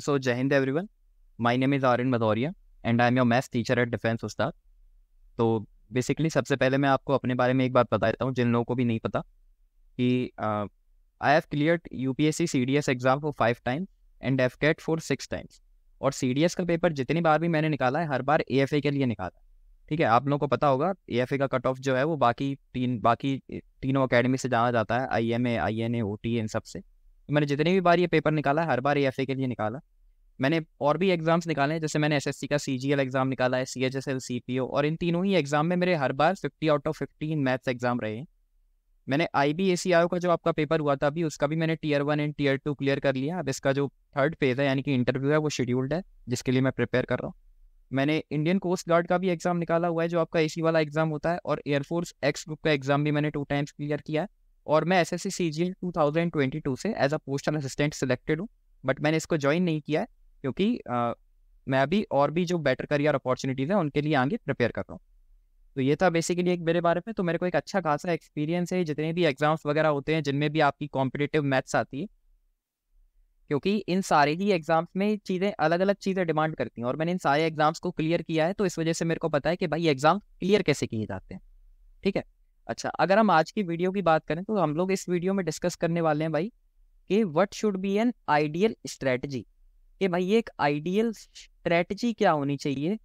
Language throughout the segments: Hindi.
So, Jai Hind everyone. My name is Arun Madoria and I am your math teacher at Defense Ustad. तो बेसिकली सबसे पहले मैं आपको अपने बारे में एक बात बता देता हूँ जिन लोगों को भी नहीं पता कि I have clear U P S C C D S exam for five time and AFCAT for six times और सी डी एस का पेपर जितनी बार भी मैंने निकाला है हर बार ए एफ ए के लिए निकाला ठीक है आप लोगों को पता होगा ए एफ ए का कट ऑफ जो है वो बाकी तीन बाकी तीनों अकेडमी से जाना जाता है I M A I N A O T इन सब से मैंने जितनी भी बार ये पेपर निकाला हर बार ए के लिए निकाला मैंने और भी एग्ज़ाम्स निकाले हैं जैसे मैंने एसएससी का सीजीएल एग्ज़ाम निकाला है सीएचएसएल सीपीओ और इन तीनों ही एग्ज़ाम में मेरे हर बार fifty out of fifteen maths exam रहे हैं मैंने आई बी ए सी आर का जो आपका पेपर हुआ था अभी उसका भी मैंने tier one and tier two clear कर लिया अब इसका जो थर्ड फेज़ है यानी कि इंटरव्यू है वो शेड्यूल्ड है जिसके लिए मैं प्रिपेयर कर रहा हूँ मैंने इंडियन कोस्ट गार्ड का भी एग्ज़ाम निकाला हुआ है जो आपका ए वाला एग्ज़ाम होता है और एयरफोर्स एक्स ग्रुप का एग्ज़ाम भी मैंने टू टाइम्स क्लियर किया है और मैं S S C C G two thousand twenty two से as a postal assistant selected हूँ बट मैंने इसको ज्वाइन नहीं किया है क्योंकि आ, मैं अभी और भी जो बेटर करियर अपॉर्चुनिटीज़ हैं उनके लिए आगे प्रिपेयर कर रहा हूँ तो ये था बेसिकली एक मेरे बारे में तो मेरे को एक अच्छा खासा एक्सपीरियंस है जितने भी एग्जाम्स वगैरह होते हैं जिनमें भी आपकी कॉम्पिटेटिव मैथ्स आती है क्योंकि इन सारे ही एग्जाम्स में चीज़ें अलग अलग चीज़ें डिमांड करती हैं और मैंने इन सारे एग्जाम्स को क्लियर किया है तो इस वजह से मेरे को पता है कि भाई एग्ज़ाम क्लियर कैसे किए जाते हैं ठीक है अच्छा अगर हम आज की वीडियो की बात करें तो हम लोग इस वीडियो में डिस्कस करने वाले हैं भाई कि what should be an ideal strategy कि भाई एक आइडियल स्ट्रेटजी क्या होनी चाहिए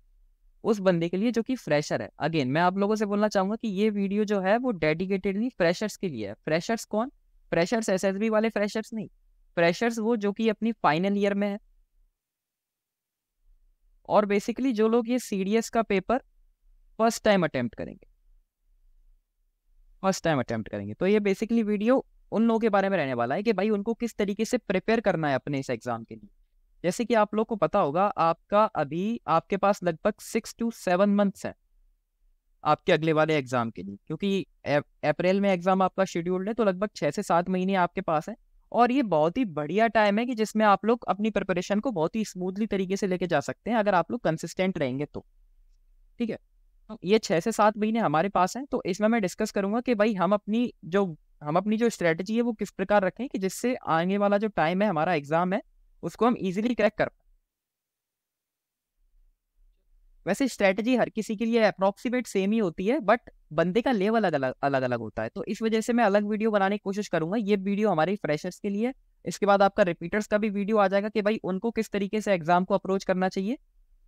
उस बंदे के लिए जो कि फ्रेशर है अगेन मैं आप लोगों से बोलना चाहूंगा कि ये वीडियो जो है वो डेडिकेटेडली फ्रेशर्स के लिए है फ्रेशर्स कौन फ्रेशर्स एस वाले फ्रेशर्स नहीं फ्रेशर्स वो जो कि अपनी फाइनल ईयर में है और बेसिकली जो लोग ये सी का पेपर फर्स्ट टाइम अटेम्प्ट करेंगे फर्स्ट टाइम अटैम्प्ट करेंगे तो ये बेसिकली वीडियो उन लोगों के बारे में रहने वाला है कि भाई उनको किस तरीके से प्रिपेयर करना है अपने इस एग्ज़ाम के लिए जैसे कि आप लोग को पता होगा आपका अभी आपके पास लगभग सिक्स टू सेवन मंथ्स है आपके अगले वाले एग्ज़ाम के लिए क्योंकि अप्रैल में एग्ज़ाम आपका शेड्यूल्ड है तो लगभग छः से सात महीने आपके पास है और ये बहुत ही बढ़िया टाइम है कि जिसमें आप लोग अपनी प्रिपरेशन को बहुत ही स्मूथली तरीके से लेके जा सकते हैं अगर आप लोग कंसिस्टेंट रहेंगे तो ठीक है ये छः से सात महीने हमारे पास हैं तो इसमें मैं डिस्कस करूंगा कि भाई हम अपनी जो हम अपनी जो स्ट्रेटजी है वो किस प्रकार रखें कि जिससे आने वाला जो टाइम है हमारा एग्जाम है उसको हम इजीली क्रैक कर वैसे स्ट्रेटजी हर किसी के लिए अप्रोक्सीमेट सेम ही होती है बट बंदे का लेवल अलग अलग अलग होता है तो इस वजह से मैं अलग वीडियो बनाने की कोशिश करूंगा ये वीडियो हमारे फ्रेशर्स के लिए इसके बाद आपका रिपीटर्स का भी वीडियो आ जाएगा कि भाई उनको किस तरीके से एग्जाम को अप्रोच करना चाहिए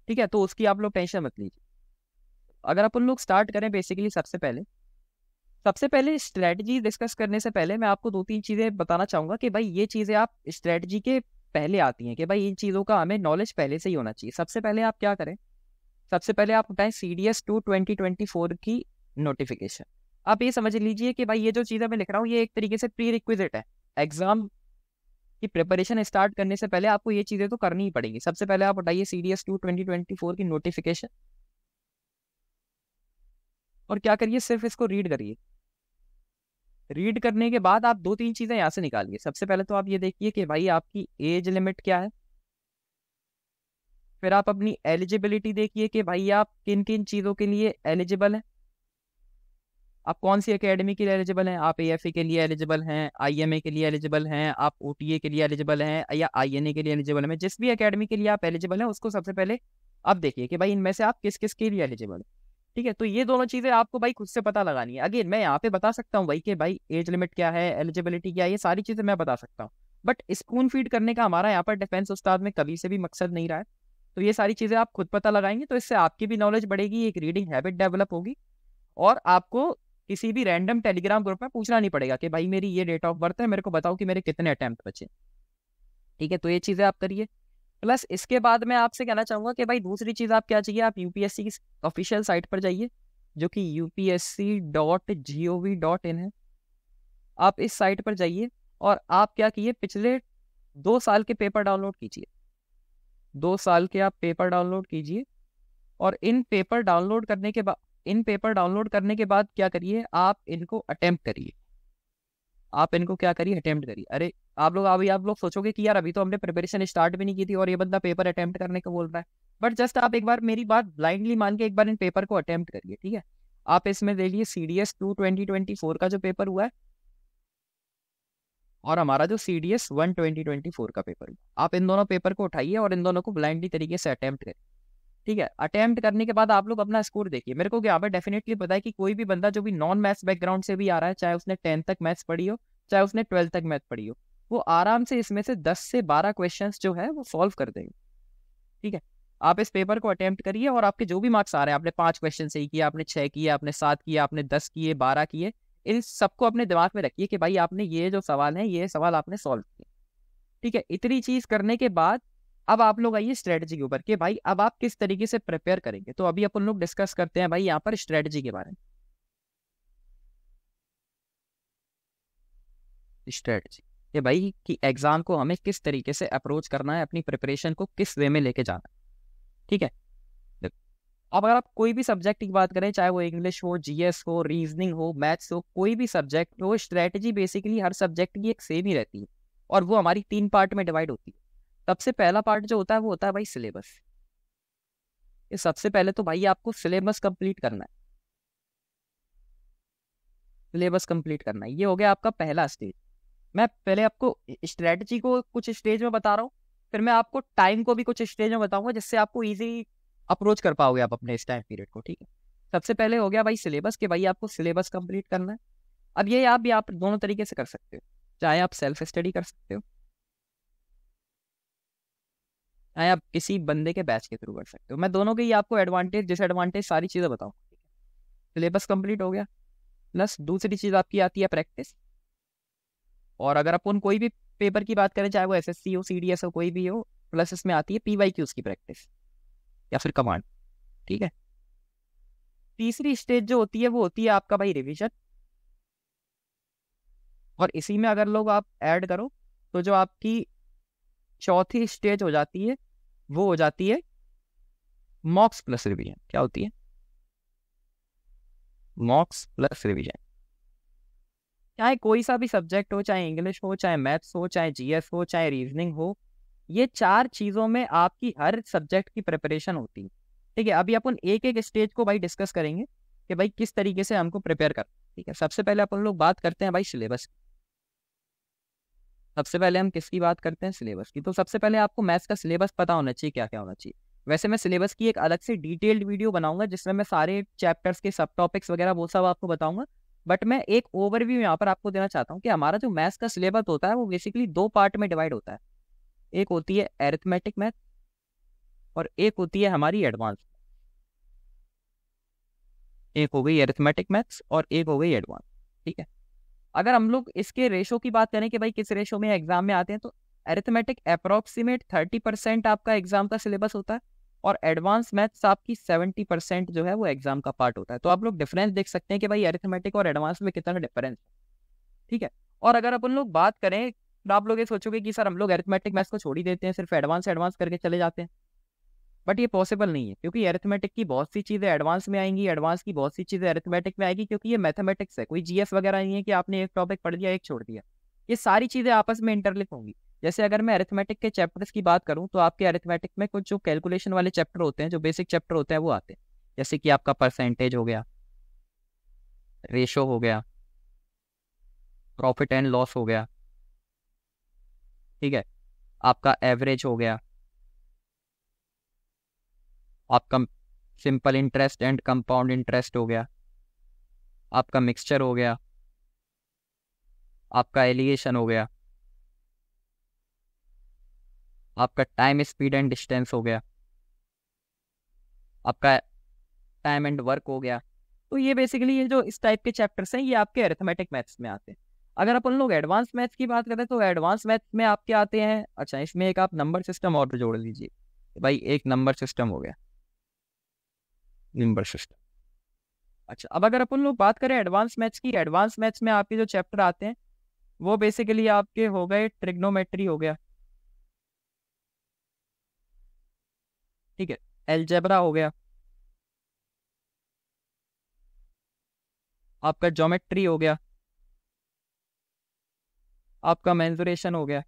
ठीक है तो उसकी आप लोग टेंशन मत लीजिए अगर अपन लोग स्टार्ट करें बेसिकली सबसे पहले सबसे पहले स्ट्रेटजी डिस्कस करने से पहले मैं आपको दो तीन चीज़ें बताना चाहूँगा कि भाई ये चीज़ें आप स्ट्रेटजी के पहले आती हैं कि भाई इन चीज़ों का हमें नॉलेज पहले से ही होना चाहिए सबसे पहले आप क्या करें सबसे पहले आप उठाएं C D S two twenty twenty four की नोटिफिकेशन आप ये समझ लीजिए कि भाई ये जो चीज़ें मैं लिख रहा हूँ ये एक तरीके से प्री रिक्विजिट है एग्ज़ाम की प्रिपरेशन स्टार्ट करने से पहले आपको ये चीज़ें तो करनी ही पड़ेंगी सबसे पहले आप उठाइए C D S two twenty twenty four की नोटिफिकेशन और क्या करिए सिर्फ इसको रीड करिए रीड करने के बाद आप दो तीन चीज़ें यहां से निकालिए सबसे पहले तो आप ये देखिए कि भाई आपकी एज लिमिट क्या है फिर आप अपनी एलिजिबिलिटी देखिए कि भाई आप किन किन चीज़ों के लिए एलिजिबल हैं आप कौन सी एकेडमी के लिए एलिजिबल हैं आप ए के लिए एलिजिबल हैं आई के लिए एलिजिबल हैं आप ओ के लिए एलिजिबल हैं या आई के लिए एलिजिबल हैं जिस भी एकेडमी के लिए आप एलिजिबल हैं उसको सबसे पहले आप देखिए कि भाई इनमें से आप किस किस के लिए एलिजिबल हैं ठीक है तो ये दोनों चीजें आपको भाई खुद से पता लगानी है अगेन मैं यहाँ पे बता सकता हूँ भाई कि भाई एज लिमिट क्या है एलिजिबिलिटी क्या है ये सारी चीजें मैं बता सकता हूँ बट स्पून फीड करने का हमारा यहाँ पर डिफेंस उस्ताद में कभी से भी मकसद नहीं रहा है तो ये सारी चीजें आप खुद पता लगाएंगे तो इससे आपकी भी नॉलेज बढ़ेगी एक रीडिंग हैबिट डेवलप होगी और आपको किसी भी रैंडम टेलीग्राम ग्रुप में पूछना नहीं पड़ेगा कि भाई मेरी ये डेट ऑफ बर्थ है मेरे को बताओ कि मेरे कितने अटैम्प्ट बचे ठीक है तो ये चीजें आप करिए प्लस इसके बाद मैं आपसे कहना चाहूँगा कि भाई दूसरी चीज़ आप क्या चाहिए आप यूपीएससी की ऑफिशियल साइट पर जाइए जो कि U P S C dot G O V dot in है आप इस साइट पर जाइए और आप क्या कीजिए पिछले दो साल के पेपर डाउनलोड कीजिए दो साल के आप पेपर डाउनलोड कीजिए और इन पेपर डाउनलोड करने के बाद इन पेपर डाउनलोड करने के बाद क्या करिए आप इनको अटेम्प्ट करिए आप इनको क्या करिए अटेम्प्ट करिए अरे आप लोग अभी आप लोग सोचोगे कि यार अभी तो हमने प्रिपरेशन स्टार्ट भी नहीं की थी और ये बंदा पेपर अटेम्प्ट करने को बोल रहा है बट जस्ट आप एक बार मेरी बात ब्लाइंडली मान के एक बार इन पेपर को अटेम्प्ट करिए ठीक है आप इसमें देख लीजिए C D S two twenty twenty four का जो पेपर हुआ है और हमारा जो C D S one twenty twenty four का पेपर हुआ आप इन दोनों पेपर को उठाइए और इन दोनों को ब्लाइंडली तरीके से अटेम्प्ट करिए ठीक है अटेम्प्ट करने के बाद आप लोग अपना स्कोर देखिए मेरे को यहाँ पर डेफिनेटली पता है कि कोई भी बंदा जो भी नॉन मैथ्स बैकग्राउंड से भी आ रहा है चाहे उसने टेंथ तक मैथ्स पढ़ी हो चाहे उसने ट्वेल्थ तक मैथ पढ़ी हो वो आराम से इसमें से दस से बारह क्वेश्चन जो है वो सॉल्व कर देंगे ठीक है आप इस पेपर को अटेम्प्ट करिए और आपके जो भी मार्क्स आ रहे हैं आपने पाँच क्वेश्चन सही किए आपने छः किए आपने सात किए आपने दस किए बारह किए इन सबको अपने दिमाग में रखिए कि भाई आपने ये जो सवाल है ये सवाल आपने सॉल्व किए ठीक है इतनी चीज़ करने के बाद अब आप लोग आइए स्ट्रेटजी के ऊपर कि भाई अब आप किस तरीके से प्रिपेयर करेंगे तो अभी अपन लोग डिस्कस करते हैं भाई यहाँ पर स्ट्रेटजी के बारे में स्ट्रेटजी ये भाई कि एग्जाम को हमें किस तरीके से अप्रोच करना है अपनी प्रिपरेशन को किस वे में लेके जाना है ठीक है अब अगर आप कोई भी सब्जेक्ट की बात करें चाहे वो इंग्लिश हो जीएस हो रीजनिंग हो मैथ्स हो कोई भी सब्जेक्ट हो स्ट्रेटजी बेसिकली हर सब्जेक्ट की एक सेम ही रहती है और वो हमारी तीन पार्ट में डिवाइड होती है सबसे पहला पार्ट जो होता है वो होता है भाई सिलेबस ये सबसे पहले तो भाई आपको सिलेबस कंप्लीट करना है सिलेबस कंप्लीट करना है ये हो गया आपका पहला स्टेज मैं पहले आपको स्ट्रेटजी को कुछ स्टेज में बता रहा हूँ फिर मैं आपको टाइम को भी कुछ स्टेज में बताऊंगा जिससे आपको ईजी अप्रोच कर पाओगे आप अपने इस टाइम पीरियड को ठीक है सबसे पहले हो गया भाई सिलेबस के भाई आपको सिलेबस कंप्लीट करना है अब ये आप भी आप दोनों तरीके से कर सकते हो चाहे आप सेल्फ स्टडी कर सकते हो चाहे आप किसी बंदे के बैच के थ्रू कर सकते हो मैं दोनों के ही आपको एडवांटेज डिसएडवांटेज सारी चीज़ें बताऊँ सिलेबस कंप्लीट हो गया प्लस दूसरी चीज़ आपकी आती है प्रैक्टिस और अगर अपन कोई भी पेपर की बात करें चाहे वो एस एस सी हो सी डी एस हो कोई भी हो प्लस इसमें आती है पी क्यू की प्रैक्टिस या फिर कमांड ठीक है तीसरी स्टेज जो होती है वो होती है आपका भाई रिविजन और इसी में अगर लोग आप ऐड करो तो जो आपकी चौथी स्टेज हो जाती है वो हो जाती है मॉक्स प्लस रिवीजन क्या होती है मॉक्स प्लस रिवीजन चाहे कोई सा भी सब्जेक्ट हो चाहे इंग्लिश हो चाहे मैथ्स हो चाहे जीएस हो चाहे रीजनिंग हो ये चार चीज़ों में आपकी हर सब्जेक्ट की प्रिपरेशन होती है ठीक है अभी अपन एक एक स्टेज को भाई डिस्कस करेंगे कि भाई किस तरीके से हमको प्रिपेयर कर ठीक है सबसे पहले अपन लोग बात करते हैं भाई सिलेबस की सबसे पहले हम किसकी बात करते हैं सिलेबस की तो सबसे पहले आपको मैथ्स का सिलेबस पता होना चाहिए क्या क्या होना चाहिए वैसे मैं सिलेबस की एक अलग से डिटेल्ड वीडियो बनाऊंगा जिसमें मैं सारे चैप्टर्स के सब टॉपिक्स वगैरह वो सब आपको बताऊंगा बट मैं एक ओवरव्यू यहाँ पर आपको देना चाहता हूँ कि हमारा जो मैथ्स का सिलेबस होता है वो बेसिकली दो पार्ट में डिवाइड होता है एक होती है एरिथमेटिक मैथ और एक होती है हमारी एडवांस एक हो गई एरिथमेटिक मैथ्स और एक हो गई एडवांस ठीक है अगर हम लोग इसके रेशो की बात करें कि भाई किस रेशो में एग्जाम में आते हैं तो एरिथमेटिक अप्रोक्सीमेट थर्टी परसेंट आपका एग्जाम का सिलेबस होता है और एडवांस मैथ्स आपकी सेवेंटी परसेंट जो है वो एग्जाम का पार्ट होता है तो आप लोग डिफरेंस देख सकते हैं कि भाई एरिथमेटिक और एडवांस में कितना डिफरेंस ठीक है और अगर अपन लोग बात करें तो आप लोग ये सोचोगे कि सर हम लोग एरिथमेटिक मैथ्स को छोड़ ही देते हैं सिर्फ एडवांस एडवांस करके चले जाते हैं बट ये पॉसिबल नहीं है क्योंकि एरिथमेटिक की बहुत सी चीज़ें एडवांस में आएंगी एडवांस की बहुत सी चीज़ें एरिथमेटिक में आएगी क्योंकि ये मैथमेटिक्स है कोई जीएस वगैरह नहीं है कि आपने एक टॉपिक पढ़ लिया एक छोड़ दिया ये सारी चीज़ें आपस में इंटरलिंक होंगी जैसे अगर मैं अरिथमेटिक के चैप्टर्स की बात करूँ तो आपके अरिथमेटिक में कुछ जो कैलकुलेशन वाले चैप्टर होते हैं जो बेसिक चैप्टर होते हैं वो आते हैं जैसे कि आपका परसेंटेज हो गया रेशो हो गया प्रॉफिट एंड लॉस हो गया ठीक है आपका एवरेज हो गया आपका simple interest and compound interest हो गया आपका मिक्सचर हो गया आपका एलिगेशन हो गया आपका टाइम स्पीड एंड डिस्टेंस हो गया आपका टाइम एंड वर्क हो गया तो ये बेसिकली ये जो इस टाइप के चैप्टर्स हैं ये आपके अरिथमेटिक मैथ्स में आते हैं अगर अपन लोग एडवांस मैथ्स की बात करें तो एडवांस मैथ्स में आपके आते हैं अच्छा इसमें एक आप नंबर सिस्टम और जोड़ लीजिए भाई एक नंबर सिस्टम हो गया निम्बल सिस्टम अच्छा अब अगर अपन लोग बात करें एडवांस मैथ्स की एडवांस मैथ्स में आपके जो चैप्टर आते हैं वो बेसिकली आपके हो गए ट्रिग्नोमेट्री हो गया ठीक है एलजेब्रा हो गया आपका जोमेट्री हो गया आपका मेंजुरेशन हो गया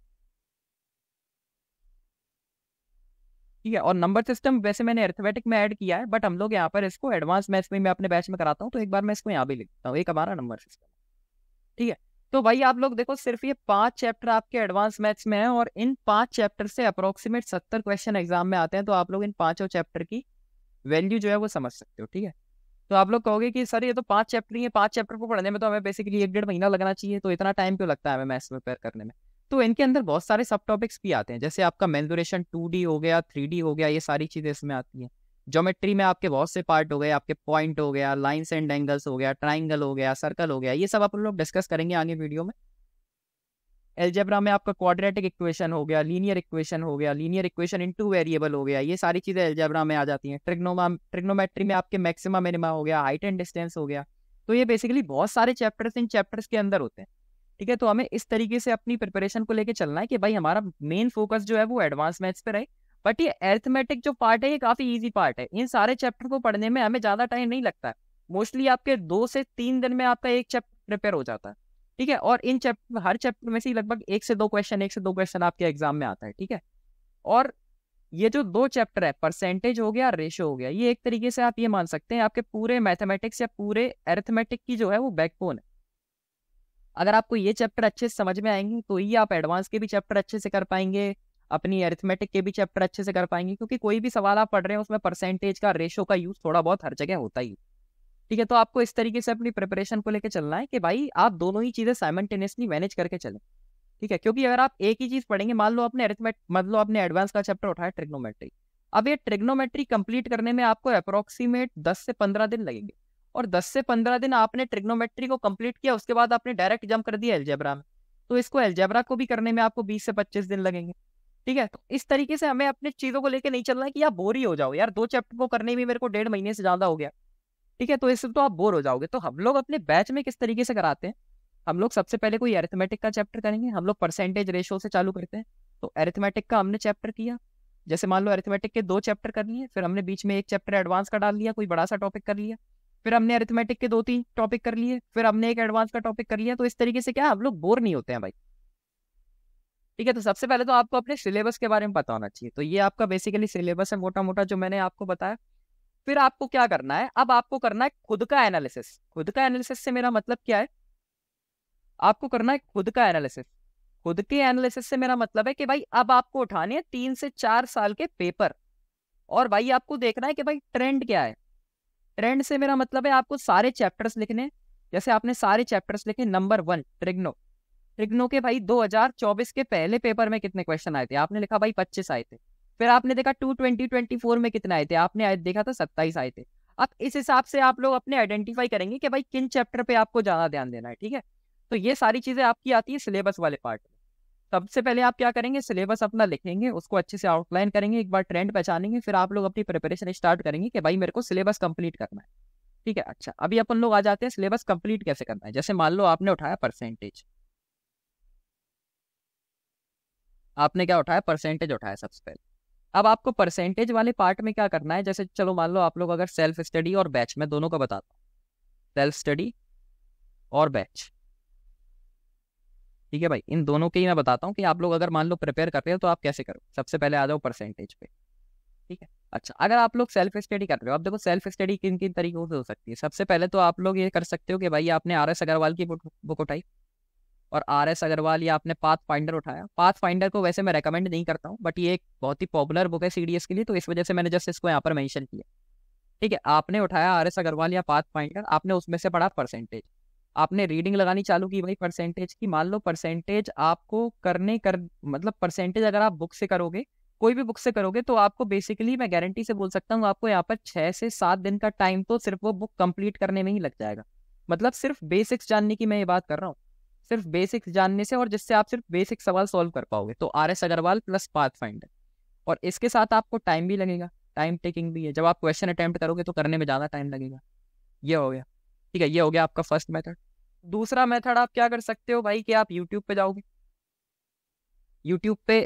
ठीक है और नंबर सिस्टम वैसे मैंने अर्थमेटिक में ऐड किया है बट हम लोग यहाँ पर इसको एडवांस मैथ्स में मैं अपने बैच में कराता हूँ तो एक बार मैं इसको यहाँ भी लिखता हूँ एक हमारा नंबर सिस्टम ठीक है तो भाई आप लोग देखो सिर्फ ये पांच चैप्टर आपके एडवांस मैथ्स में है और इन पांच चैप्टर से अप्रोक्सीमेट सत्तर क्वेश्चन एग्जाम में आते हैं तो आप लोग इन पांचों चैप्टर की वैल्यू जो है वो समझ सकते हो ठीक है तो आप लोग कहोगे कि सर ये तो पांच चैप्टर ही है पांच चैप्टर को पढ़ने में तो हमें बेसिकली एक डेढ़ महीना लगना चाहिए तो इतना टाइम क्यों लगता है हमें मैथ्स में प्रिपेयर करने में तो इनके अंदर बहुत सारे सब टॉपिक्स भी आते हैं जैसे आपका मेन्जुरेशन टू हो गया थ्री हो गया ये सारी चीज़ें इसमें आती हैं ज्योमेट्री में आपके बहुत से पार्ट हो गए आपके पॉइंट हो गया लाइन्स एंड एंगल्स हो गया ट्राइंगल हो गया सर्कल हो गया ये सब आप लोग डिस्कस करेंगे आगे वीडियो में एल्जेब्रा में आपका क्वाड्रेटिक इक्वेशन हो गया लीनियर इक्वेशन हो गया linear equation in two variable हो गया ये सारी चीज़ें एल्जेब्रा में आ जाती हैं ट्रिग्नोमा ट्रिग्नोमेट्री में आपके मैक्सिमा मिनिमा हो गया हाइट एंड डिस्टेंस हो गया तो ये बेसिकली बहुत सारे चैप्टर्स इन चैप्टर्स के अंदर होते हैं ठीक है तो हमें इस तरीके से अपनी प्रिपरेशन को लेकर चलना है कि भाई हमारा मेन फोकस जो है वो एडवांस मैथ्स पे रहे बट ये एर्थमेटिक जो पार्ट है ये काफी ईजी पार्ट है इन सारे चैप्टर को पढ़ने में हमें ज्यादा टाइम नहीं लगता है मोस्टली आपके दो से तीन दिन में आपका एक चैप्टर प्रिपेयर हो जाता है ठीक है और इन चैप्टर हर चैप्टर में से लगभग एक से दो क्वेश्चन एक से दो क्वेश्चन आपके एग्जाम में आता है ठीक है और ये जो दो चैप्टर है परसेंटेज हो गया रेशो हो गया ये एक तरीके से आप ये मान सकते हैं आपके पूरे मैथमेटिक्स या पूरे एर्थमेटिक की जो है वो बैकबोन है अगर आपको ये चैप्टर अच्छे से समझ में आएंगे तो ही आप एडवांस के भी चैप्टर अच्छे से कर पाएंगे अपनी अरिथमेटिक के भी चैप्टर अच्छे से कर पाएंगे क्योंकि कोई भी सवाल आप पढ़ रहे हैं उसमें परसेंटेज का रेशो का यूज थोड़ा बहुत हर जगह होता ही ठीक है तो आपको इस तरीके से अपनी प्रिपरेशन को लेकर चलना है कि भाई आप दोनों ही चीज़ें साइमल्टेनियसली मैनेज करके चलें ठीक है क्योंकि अगर आप एक ही चीज़ पढ़ेंगे मान लो आपने अरिथमेट मान लो आपने एडवांस का चैप्टर उठाया ट्रिग्नोमेट्री अब ये ट्रिग्नोमेट्री कंप्लीट करने में आपको अप्रोक्सीमेट दस से पंद्रह दिन लगेंगे और 10 से 15 दिन आपने ट्रिग्नोमेट्री को कंप्लीट किया उसके बाद आपने डायरेक्ट जंप कर दिया एल्जेब्रा में तो इसको एल्जेब्रा को भी करने में आपको 20 से 25 दिन लगेंगे ठीक है तो इस तरीके से हमें अपने चीज़ों को लेकर नहीं चलना है कि आप बोर ही हो जाओ यार दो चैप्टर को करने में मेरे को डेढ़ महीने से ज़्यादा हो गया ठीक है तो इससे तो आप बोर हो जाओगे तो हम लोग अपने बैच में किस तरीके से कराते हैं हम लोग सबसे पहले कोई एरिथमेटिक का चैप्टर करेंगे हम लोग परसेंटेज रेशो से चालू करते हैं तो एरिथमेटिक का हमने चैप्टर किया जैसे मान लो एरिथमेटिक के दो चैप्टर कर लिए फिर हमने बीच में एक चैप्टर एडवांस का डाल लिया कोई बड़ा सा टॉपिक कर लिया फिर हमने अरिथमेटिक के दो तीन टॉपिक कर लिए फिर हमने एक एडवांस का टॉपिक कर लिया तो इस तरीके से क्या हम लोग बोर नहीं होते हैं भाई ठीक है तो सबसे पहले तो आपको अपने सिलेबस के बारे में पता होना चाहिए तो ये आपका बेसिकली सिलेबस है मोटा मोटा जो मैंने आपको बताया फिर आपको क्या करना है अब आपको करना है खुद का एनालिसिस खुद का एनालिसिस से मेरा मतलब क्या है आपको करना है खुद का एनालिसिस खुद के एनालिसिस से मेरा मतलब है कि भाई अब आपको उठाने हैं तीन से चार साल के पेपर और भाई आपको देखना है कि भाई ट्रेंड क्या है ट्रेंड से मेरा मतलब है आपको सारे चैप्टर्स लिखने जैसे आपने सारे चैप्टर्स लिखे नंबर वन ट्रिग्नो ट्रिग्नो के भाई 2024 के पहले पेपर में कितने क्वेश्चन आए थे आपने लिखा भाई पच्चीस आए थे फिर आपने देखा टू ट्वेंटी ट्वेंटी फोर में कितने आए थे आपने देखा था सत्ताईस आए थे अब इस हिसाब से आप लोग अपने आइडेंटिफाई करेंगे कि भाई किन चैप्टर पे आपको ज़्यादा ध्यान देना है ठीक है तो ये सारी चीज़ें आपकी आती है सिलेबस वाले पार्ट में सबसे पहले आप क्या करेंगे सिलेबस अपना लिखेंगे उसको अच्छे से आउटलाइन करेंगे एक बार ट्रेंड पहचानेंगे फिर आप लोग अपनी प्रिपरेशन स्टार्ट करेंगे कि भाई मेरे को सिलेबस कंप्लीट करना है ठीक है अच्छा अभी अपन लोग आ जाते हैं सिलेबस कंप्लीट कैसे करना है जैसे मान लो आपने उठाया परसेंटेज आपने क्या उठाया परसेंटेज उठाया सबसे पहले अब आपको परसेंटेज वाले पार्ट में क्या करना है जैसे चलो मान लो आप लोग अगर सेल्फ स्टडी और बैच में दोनों का बताता हूँ सेल्फ स्टडी और बैच ठीक है भाई इन दोनों के ही मैं बताता हूँ कि आप लोग अगर मान लो प्रिपेयर कर रहे हो तो आप कैसे करो सबसे पहले आ जाओ परसेंटेज पे ठीक है अच्छा अगर आप लोग सेल्फ स्टडी कर रहे हो आप देखो सेल्फ स्टडी किन किन तरीकों से हो सकती है सबसे पहले तो आप लोग ये कर सकते हो कि भाई आपने आर एस अग्रवाल की बुक उठाई और आर एस अग्रवाल या आपने पाथ फाइंडर उठाया पाथ फाइंडर को वैसे मैं रेकमेंड नहीं करता हूँ बट ये एक बहुत ही पॉपुलर बुक है सी के लिए तो इस वजह से मैंने जस्ट इसको यहाँ पर मैंशन किया ठीक है आपने उठाया आर एस अग्रवाल या पाथ फाइंडर आपने उसमें से पढ़ा परसेंटेज आपने रीडिंग लगानी चालू की भाई परसेंटेज की मान लो परसेंटेज आपको करने कर मतलब परसेंटेज अगर आप बुक से करोगे कोई भी बुक से करोगे तो आपको बेसिकली मैं गारंटी से बोल सकता हूँ आपको यहाँ पर छः से सात दिन का टाइम तो सिर्फ वो बुक कंप्लीट करने में ही लग जाएगा मतलब सिर्फ बेसिक्स जानने की मैं ये बात कर रहा हूँ सिर्फ बेसिक्स जानने से और जिससे आप सिर्फ बेसिक सवाल सॉल्व कर पाओगे तो R S Agarwal plus path finder और इसके साथ आपको टाइम भी लगेगा टाइम टेकिंग भी है जब आप क्वेश्चन अटैम्प्ट करोगे तो करने में ज़्यादा टाइम लगेगा ये हो गया ठीक है ये हो गया आपका फर्स्ट मेथड दूसरा मेथड आप क्या कर सकते हो भाई कि आप यूट्यूब पे जाओगे यूट्यूब पे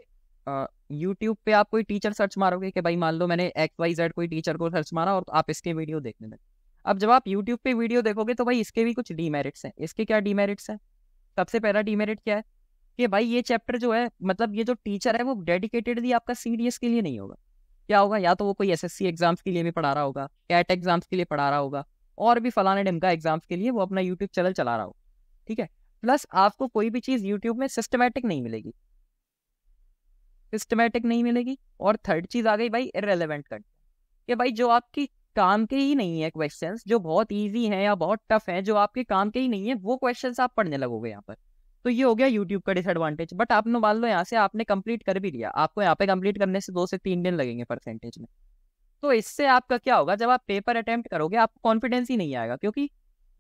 यूट्यूब पे आप कोई टीचर सर्च मारोगे कि भाई मान लो मैंने एक्स वाई जेड कोई टीचर को सर्च मारा और आप इसके वीडियो देखने लगे अब जब आप यूट्यूब पे वीडियो देखोगे तो भाई इसके भी कुछ डीमेरिट्स हैं इसके क्या डीमेरिट्स हैं सबसे पहला डीमेरिट क्या है कि भाई ये चैप्टर जो है मतलब ये जो टीचर है वो डेडिकेटेडली आपका एस के लिए नहीं होगा क्या होगा या तो वो कोई सी एग्जाम्स के लिए भी पढ़ा रहा होगा कैट एग्जाम्स के लिए पढ़ा रहा होगा और भी फलाने ढिमका एग्जाम्स के लिए वो अपना यूट्यूब चैनल चला रहा हो ठीक है प्लस आपको कोई भी चीज़ यूट्यूब में सिस्टमेटिक नहीं मिलेगी सिस्टमेटिक नहीं मिलेगी और थर्ड चीज़ आ गई भाई इरेलीवेंट कट कि भाई जो आपकी काम के ही नहीं है क्वेश्चन जो बहुत ईजी है या बहुत टफ है जो आपके काम के ही नहीं है वो क्वेश्चन आप पढ़ने लगोगे यहाँ पर तो ये हो गया यूट्यूब का डिसएडवांटेज बट आपने मान लो यहाँ से आपने कंप्लीट कर भी लिया आपको यहाँ पे कंप्लीट करने से दो से तीन दिन लगेंगे परसेंटेज में तो इससे आपका क्या होगा जब आप पेपर अटेम्प्ट करोगे आपको कॉन्फिडेंस ही नहीं आएगा क्योंकि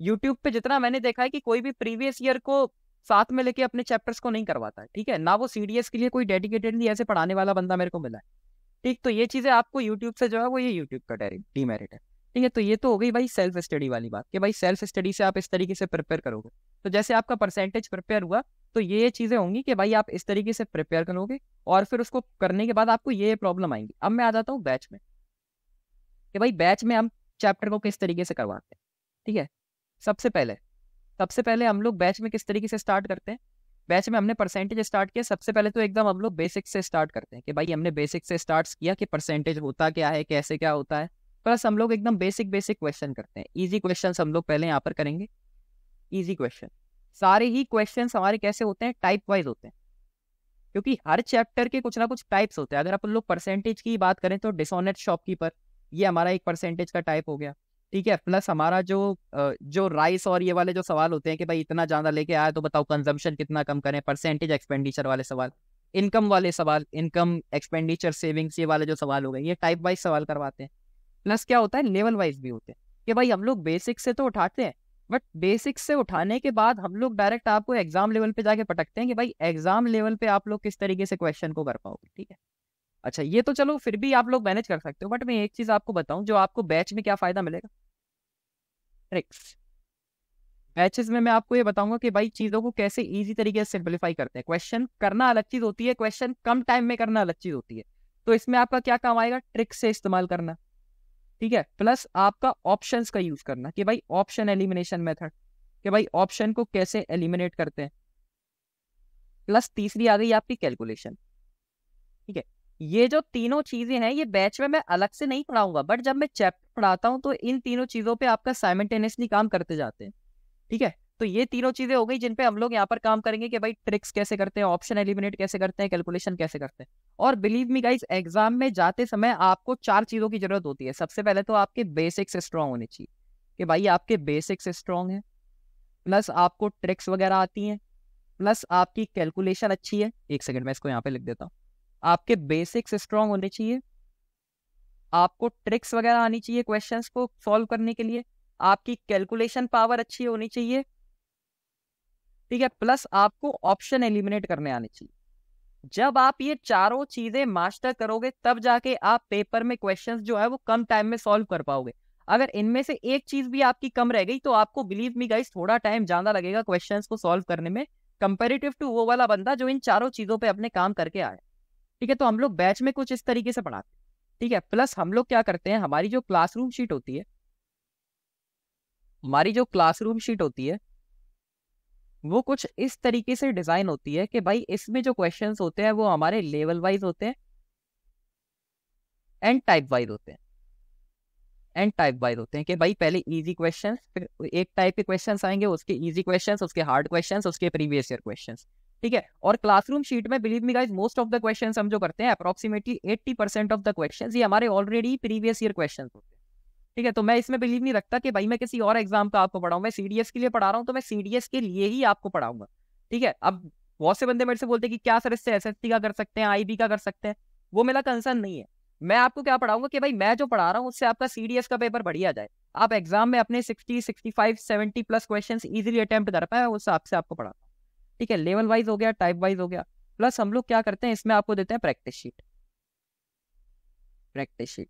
यूट्यूब पे जितना मैंने देखा है कि कोई भी प्रीवियस ईयर को साथ में लेके अपने चैप्टर्स को नहीं करवाता है ठीक है ना वो सी के लिए कोई डेडिकेटेडली ऐसे पढ़ाने वाला बंदा मेरे को मिला है ठीक तो ये चीज़ें आपको यूट्यूब से जो है वो ये यूट्यूब का डीमेरिट है ठीक है तो ये तो हो गई भाई सेल्फ स्टडी वाली बात कि भाई सेल्फ स्टडी से आप इस तरीके से प्रिपेयर करोगे तो जैसे आपका परसेंटेज प्रिपेयर हुआ तो ये चीज़ें होंगी कि भाई आप इस तरीके से प्रिपेयर करोगे और फिर उसको करने के बाद आपको ये प्रॉब्लम आएंगी अब मैं आ जाता हूँ बैच में कि भाई बैच में हम चैप्टर को किस तरीके से करवाते हैं ठीक है सबसे पहले सबसे पहले हम लोग बैच में किस तरीके से स्टार्ट करते हैं बैच में हमने परसेंटेज स्टार्ट किया सबसे पहले तो एकदम हम लोग बेसिक से स्टार्ट करते हैं कि भाई हमने बेसिक से स्टार्ट किया कि परसेंटेज होता क्या है कैसे क्या होता है प्लस हम लोग एकदम बेसिक बेसिक क्वेश्चन करते हैं ईजी क्वेश्चन हम लोग पहले यहाँ पर करेंगे ईजी क्वेश्चन सारे ही क्वेश्चन हमारे कैसे होते हैं टाइप वाइज होते हैं क्योंकि हर चैप्टर के कुछ ना कुछ टाइप्स होते हैं अगर आप लोग परसेंटेज की बात करें तो डिसऑनेट शॉपकीपर ये हमारा एक परसेंटेज का टाइप हो गया ठीक है प्लस हमारा जो जो राइस और ये वाले जो सवाल होते हैं कि भाई इतना ज़्यादा लेके आया तो बताओ कंजम्पशन कितना कम करें परसेंटेज एक्सपेंडिचर वाले सवाल इनकम वाले सवाल इनकम एक्सपेंडिचर सेविंग्स ये वाले जो सवाल हो गए ये टाइप वाइज सवाल करवाते हैं प्लस क्या होता है लेवल वाइज भी होते हैं कि भाई हम लोग बेसिक से तो उठाते हैं बट बेसिक से उठाने के बाद हम लोग डायरेक्ट आपको एग्जाम लेवल पे जाके पटकते हैं कि भाई एग्जाम लेवल पे आप लोग किस तरीके से क्वेश्चन को कर पाओगे ठीक है अच्छा ये तो चलो फिर भी आप लोग मैनेज कर सकते हो बट मैं एक चीज आपको बताऊं जो आपको बैच में क्या फायदा मिलेगा ट्रिक्स बैचेस में मैं आपको ये बताऊंगा कि भाई चीज़ों को कैसे इजी तरीके से सिंप्लीफाई करते हैं क्वेश्चन करना अलग चीज़ होती है क्वेश्चन कम टाइम में करना अलग चीज़ होती है तो इसमें आपका क्या काम आएगा ट्रिक से इस्तेमाल करना ठीक है प्लस आपका ऑप्शन का यूज़ करना कि भाई ऑप्शन एलिमिनेशन मेथड कि भाई ऑप्शन को कैसे एलिमिनेट करते हैं प्लस तीसरी आ गई आपकी कैलकुलेशन ठीक है ये जो तीनों चीजें हैं ये बैच में मैं अलग से नहीं पढ़ाऊंगा बट जब मैं चैप्टर पढ़ाता हूँ तो इन तीनों चीजों पे आपका साइमेंटेनियसली काम करते जाते हैं ठीक है तो ये तीनों चीजें हो गई जिनपे हम लोग यहाँ पर काम करेंगे कि भाई ट्रिक्स कैसे करते हैं ऑप्शन एलिमिनेट कैसे करते हैं कैलकुलेशन कैसे करते हैं और बिलीव मी गाइस एग्जाम में जाते समय आपको चार चीजों की जरूरत होती है सबसे पहले तो आपके बेसिक्स स्ट्रांग होने चाहिए कि भाई आपके बेसिक्स स्ट्रांग है प्लस आपको ट्रिक्स वगैरह आती हैं प्लस आपकी कैलकुलेशन अच्छी है एक सेकंड मैं इसको यहाँ पे लिख देता हूँ आपके बेसिक्स स्ट्रांग होने चाहिए आपको ट्रिक्स वगैरह आनी चाहिए क्वेश्चंस को सॉल्व करने के लिए आपकी कैलकुलेशन पावर अच्छी होनी चाहिए ठीक है प्लस आपको ऑप्शन एलिमिनेट करने आने चाहिए जब आप ये चारों चीजें मास्टर करोगे तब जाके आप पेपर में क्वेश्चंस जो है वो कम टाइम में सॉल्व कर पाओगे अगर इनमें से एक चीज भी आपकी कम रह गई तो आपको बिलीव मी गाइस थोड़ा टाइम ज्यादा लगेगा क्वेश्चंस को सॉल्व करने में कंपेरेटिव टू वो वाला बंदा जो इन चारों चीजों पे अपने काम करके आया ठीक है तो हम लोग बैच में कुछ इस तरीके से पढ़ाते हैं ठीक है प्लस हम लोग क्या करते हैं हमारी जो क्लासरूम शीट होती है हमारी जो क्लासरूम शीट होती है वो कुछ इस तरीके से डिजाइन होती है कि भाई इसमें जो क्वेश्चंस होते हैं वो हमारे लेवल वाइज होते हैं एंड टाइप वाइज होते हैं एंड टाइप वाइज होते हैं कि भाई पहले इजी क्वेश्चन फिर एक टाइप के क्वेश्चन आएंगे उसके इजी क्वेश्चन उसके हार्ड क्वेश्चन उसके प्रीवियस ईयर क्वेश्चन ठीक है और क्लासरूम शीट में believe me guys most of the question हम जो करते हैं approximately eighty percent of the question ये हमारे ऑलरेडी प्रीवियस ईयर क्वेश्चन होते हैं ठीक है तो मैं इसमें बिलीव नहीं रखता कि भाई मैं किसी और एग्जाम का आपको पढ़ाऊँ मैं सीडीएस के लिए पढ़ा रहा हूँ तो मैं सीडीएस के लिए ही आपको पढ़ाऊंगा ठीक है अब बहुत से बंदे मेरे से बोलते हैं कि क्या सर इससे एस का कर सकते हैं आई का कर सकते हैं वो मेरा कंसर्न नहीं है मैं आपको क्या पढ़ाऊंगा कि भाई मैं जो पढ़ा रहा हूँ उससे आपका सीडीएस का पेपर बढ़िया जाए आप एग्जाम में अपने sixty sixty five seventy plus question easily attempt कर पाए उस हिसाब से आपको पढ़ाता हूँ ठीक है लेवल वाइज हो गया टाइप वाइज हो गया प्लस हम लोग क्या करते हैं इसमें आपको देते हैं practice sheet practice sheet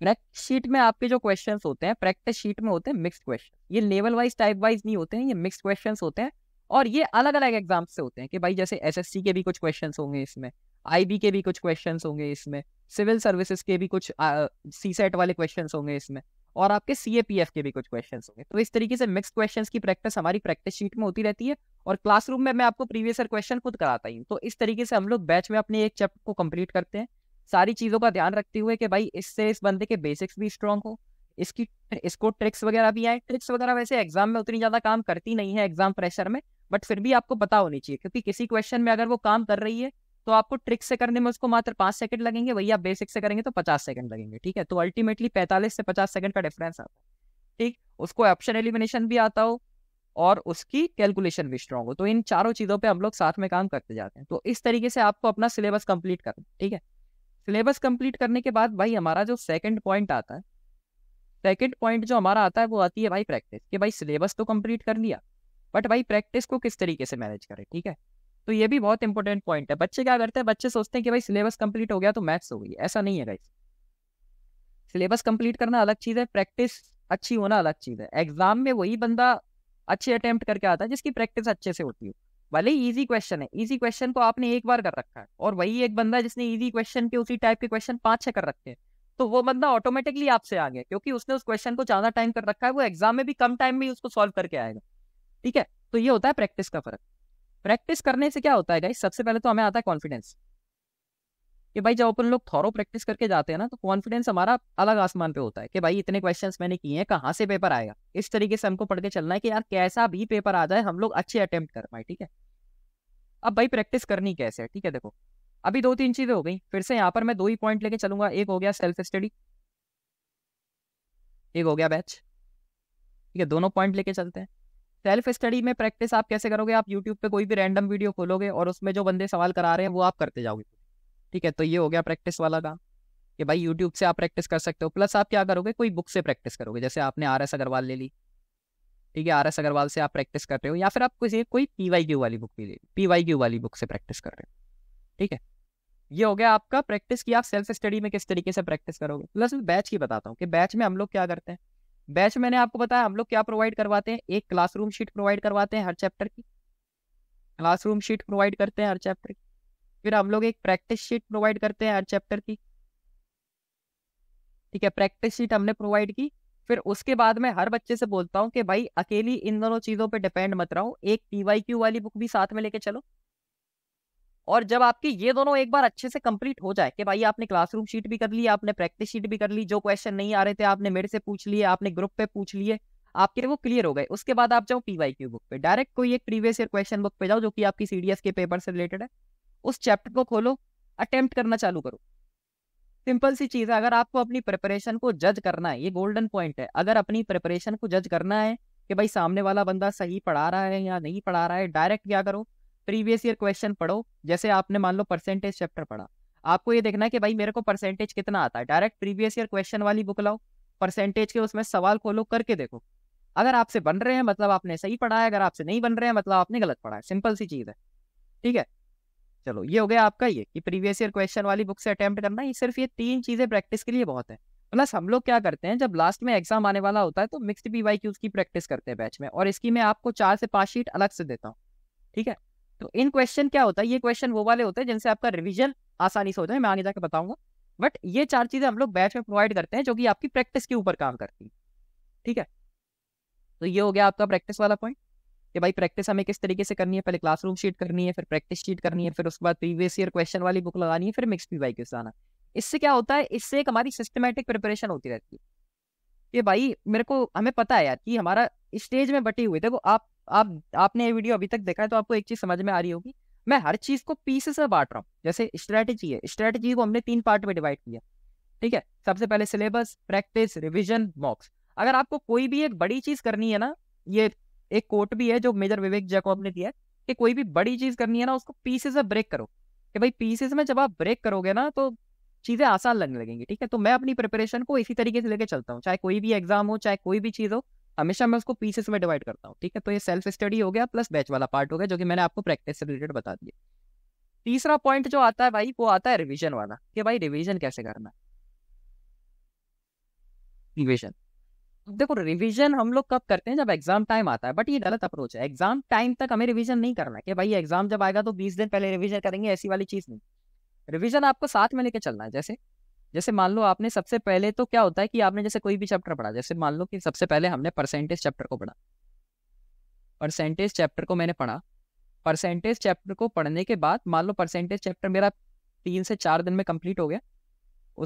practice sheet में आपके जो क्वेश्चंस होते हैं प्रैक्टिस शीट में होते हैं मिक्स क्वेश्चन ये लेवल वाइज टाइप वाइज नहीं होते हैं ये मिक्स क्वेश्चन होते हैं और ये अलग अलग एग्जाम से होते हैं कि भाई जैसे एस के भी कुछ क्वेश्चन होंगे इसमें आई के भी कुछ क्वेश्चन होंगे इसमें सिविल सर्विसेज के भी कुछ सी सेट वाले क्वेश्चन होंगे इसमें और आपके सी के भी कुछ क्वेश्चन होंगे तो इस तरीके से मिक्स क्वेश्चन की प्रैक्टिस हमारी प्रैक्टिस शीट में होती रहती है और क्लासरूम में मैं आपको प्रीवियस ईयर क्वेश्चन खुद कराता हूँ तो इस तरीके से हम लोग बैच में अपने एक चैप्टर को कंप्लीट करते हैं सारी चीज़ों का ध्यान रखते हुए कि भाई इससे इस बंदे के बेसिक्स भी स्ट्रांग हो इसकी इसको ट्रिक्स वगैरह भी आए ट्रिक्स वगैरह वैसे एग्जाम में उतनी ज़्यादा काम करती नहीं है एग्जाम प्रेशर में बट फिर भी आपको पता होनी चाहिए क्योंकि किसी क्वेश्चन में अगर वो काम कर रही है तो आपको ट्रिक से करने में उसको मात्र पाँच सेकंड लगेंगे वही आप बेसिक से करेंगे तो पचास सेकंड लगेंगे ठीक है तो अल्टीमेटली पैंतालीस से पचास सेकंड का डिफरेंस आता है ठीक उसको ऑप्शन एलिमिनेशन भी आता हो और उसकी कैलकुलेशन भी स्ट्रॉन्ग हो तो इन चारों चीज़ों पर हम लोग साथ में काम करते जाते हैं तो इस तरीके से आपको अपना सिलेबस कंप्लीट करना ठीक है सिलेबस कंप्लीट करने के बाद भाई हमारा जो सेकंड पॉइंट आता है सेकेंड पॉइंट जो हमारा आता है वो आती है भाई प्रैक्टिस कि भाई सिलेबस तो कंप्लीट कर लिया बट भाई प्रैक्टिस को किस तरीके से मैनेज करें ठीक है तो ये भी बहुत इंपॉर्टेंट पॉइंट है बच्चे क्या करते हैं बच्चे सोचते हैं कि भाई सिलेबस कंप्लीट हो गया तो मैथ्स हो गई ऐसा नहीं है गाइस सिलेबस कंप्लीट करना अलग चीज़ है प्रैक्टिस अच्छी होना अलग चीज़ है एग्जाम में वही बंदा अच्छे अटेम्प्ट करके आता है जिसकी प्रैक्टिस अच्छे से होती है भले ही ईजी क्वेश्चन है ईजी क्वेश्चन तो आपने एक बार कर रखा है और वही एक बंदा जिसने ईजी क्वेश्चन के उसी टाइप के क्वेश्चन पाँच छः कर रखे हैं तो वो बंदा ऑटोमेटिकली आपसे आ गया क्योंकि उसने उस क्वेश्चन को ज़्यादा टाइम कर रखा है वो एग्जाम में भी कम टाइम में उसको सॉल्व करके आएगा ठीक है तो ये होता है प्रैक्टिस का फर्क प्रैक्टिस करने से क्या होता है गाइस सबसे पहले तो हमें आता है कॉन्फिडेंस कि भाई जब अपन लोग थॉरो प्रैक्टिस करके जाते हैं ना तो कॉन्फिडेंस हमारा अलग आसमान पे होता है कि भाई इतने क्वेश्चंस मैंने किए हैं कहाँ से पेपर आएगा इस तरीके से हमको पढ़ के चलना है कि यार कैसा भी पेपर आ जाए हम लोग अच्छे अटेम्प्ट कर पाए ठीक है अब भाई प्रैक्टिस करनी कैसे है ठीक है देखो अभी दो तीन चीजें हो गई फिर से यहाँ पर मैं दो ही पॉइंट लेके चलूंगा एक हो गया सेल्फ स्टडी एक हो गया बैच ठीक है दोनों पॉइंट लेके चलते हैं सेल्फ स्टडी में प्रैक्टिस आप कैसे करोगे आप यूट्यूब पे कोई भी रैंडम वीडियो खोलोगे और उसमें जो बंदे सवाल करा रहे हैं वो आप करते जाओगे ठीक है तो ये हो गया प्रैक्टिस वाला काम कि भाई यूट्यूब से आप प्रैक्टिस कर सकते हो प्लस आप क्या करोगे कोई बुक से प्रैक्टिस करोगे जैसे आपने आर एस अग्रवाल ले ली ठीक है आर एस अग्रवाल से आप प्रैक्टिस कर रहे हो या फिर आप किसी कोई पी वाई क्यू वाली बुक भी ले पी वाई क्यू वाली बुक से प्रैक्टिस कर रहे हो ठीक है ये हो गया आपका प्रैक्टिस की आप सेल्फ स्टडी में किस तरीके से प्रैक्टिस करोगे प्लस बैच की बताता हूँ कि बैच में हम लोग क्या करते हैं बैच मैंने आपको बताया हम लोग क्या प्रोवाइड करवाते हैं एक क्लासरूम शीट प्रोवाइड करवाते हैं हर चैप्टर की क्लासरूम शीट प्रोवाइड करते हैं हर चैप्टर की फिर हम लोग एक प्रैक्टिस शीट प्रोवाइड करते हैं हर चैप्टर की ठीक है प्रैक्टिस शीट हमने प्रोवाइड की फिर उसके बाद मैं हर बच्चे से बोलता हूँ कि भाई अकेली इन दोनों चीज़ों पर डिपेंड मत रहो एक पीवाई क्यू वाली बुक भी साथ में लेके चलो और जब आपके ये दोनों एक बार अच्छे से कंप्लीट हो जाए कि भाई आपने क्लासरूम शीट भी कर ली आपने प्रैक्टिस शीट भी कर ली जो क्वेश्चन नहीं आ रहे थे आपने मेरे से पूछ लिए आपने ग्रुप पे पूछ लिए आपके वो क्लियर हो गए उसके बाद आप जाओ पीवाई की बुक पे डायरेक्ट कोई एक प्रीवियस ईयर क्वेश्चन बुक पे जाओ जो कि आपकी सीडीएस के पेपर से रिलेटेड है उस चैप्टर को खोलो अटेम्प्ट करना चालू करो सिंपल सी चीज़ है अगर आपको अपनी प्रिपरेशन को जज करना है ये गोल्डन पॉइंट है अगर अपनी प्रिपरेशन को जज करना है कि भाई सामने वाला बंदा सही पढ़ा रहा है या नहीं पढ़ा रहा है डायरेक्ट क्या करो प्रीवियस ईयर क्वेश्चन पढ़ो जैसे आपने मान लो परसेंटेज चैप्टर पढ़ा आपको ये देखना है कि भाई मेरे को परसेंटेज कितना आता है डायरेक्ट प्रीवियस ईयर क्वेश्चन वाली बुक लाओ परसेंटेज के उसमें सवाल खोलो करके देखो अगर आपसे बन रहे हैं मतलब आपने सही पढ़ा है अगर आपसे नहीं बन रहे हैं मतलब आपने गलत पढ़ा है सिंपल सी चीज़ है ठीक है चलो ये हो गया आपका ये कि प्रीवियस ईयर क्वेश्चन वाली बुक से अटैम्प्ट करना ये सिर्फ ये तीन चीज़ें प्रैक्टिस के लिए बहुत है प्लस हम लोग क्या करते हैं जब लास्ट में एग्जाम आने वाला होता है तो मिक्सड पी वाई की प्रैक्टिस करते हैं बैच में और इसकी मैं आपको चार से पाँच शीट अलग से देता हूँ ठीक है तो इन क्वेश्चन क्या होता है ये क्वेश्चन वो वाले होते हैं जिनसे आपका रिविजन आसानी से होता है मैं आगे जाकर बताऊंगा बट ये चार चीजें हम लोग बैच में प्रोवाइड करते हैं जो कि आपकी प्रैक्टिस के ऊपर काम करती है ठीक है तो ये हो गया आपका प्रैक्टिस वाला पॉइंट कि भाई प्रैक्टिस हमें किस तरीके से करनी है पहले क्लासरूम शीट करनी है फिर प्रैक्टिस शीट करनी है फिर उसके बाद प्रीवियस ईयर क्वेश्चन वाली बुक लगानी है फिर मिक्स पी वाई आना इससे क्या होता है इससे एक हमारी सिस्टमेटिक प्रिपरेशन होती रहती है कि भाई मेरे को हमें पता है यार कि हमारा स्टेज में बटी हुई देखो आप आप आपने ये वीडियो अभी तक देखा है तो आपको एक चीज समझ में आ रही होगी मैं हर चीज को पीस से बांट रहा हूँ जैसे स्ट्रेटेजी है स्ट्रेटेजी को हमने तीन पार्ट में डिवाइड किया ठीक है सबसे पहले सिलेबस प्रैक्टिस रिविजन मॉक्स अगर आपको कोई भी एक बड़ी चीज करनी है ना ये एक कोट भी है जो मेजर विवेक जैकॉब ने दिया है कि कोई भी बड़ी चीज करनी है ना उसको पीसेस में ब्रेक करो कि भाई पीसेस में जब आप ब्रेक करोगे ना तो चीजें आसान लगने लगेंगी ठीक है तो मैं अपनी प्रिपरेशन को इसी तरीके से लेके चलता हूँ चाहे कोई भी एग्जाम हो चाहे कोई भी चीज हो हमेशा मैं उसको पीसेस में डिवाइड करता हूँ ठीक है तो ये सेल्फ स्टडी हो गया प्लस बैच वाला पार्ट हो गया जो कि मैंने आपको प्रैक्टिस से रिलेटेड बता दिया तीसरा पॉइंट जो आता है भाई वो आता है रिविजन वाला कि भाई रिविजन कैसे करना है रिविजन देखो रिविजन हम लोग कब करते हैं जब एग्जाम टाइम आता है बट ये गलत अप्रोच है एग्जाम टाइम तक हमें रिविजन नहीं करना है कि भाई एग्जाम जब आएगा तो बीस दिन पहले रिविजन करेंगे ऐसी वाली चीज नहीं रिविजन आपको साथ में लेके चलना है जैसे जैसे मान लो आपने सबसे पहले तो क्या होता है कि आपने जैसे कोई भी चैप्टर पढ़ा जैसे मान लो कि सबसे पहले हमने परसेंटेज चैप्टर को पढ़ा परसेंटेज चैप्टर को मैंने पढ़ा परसेंटेज चैप्टर को पढ़ने के बाद मान लो परसेंटेज चैप्टर मेरा तीन से चार दिन में कंप्लीट हो गया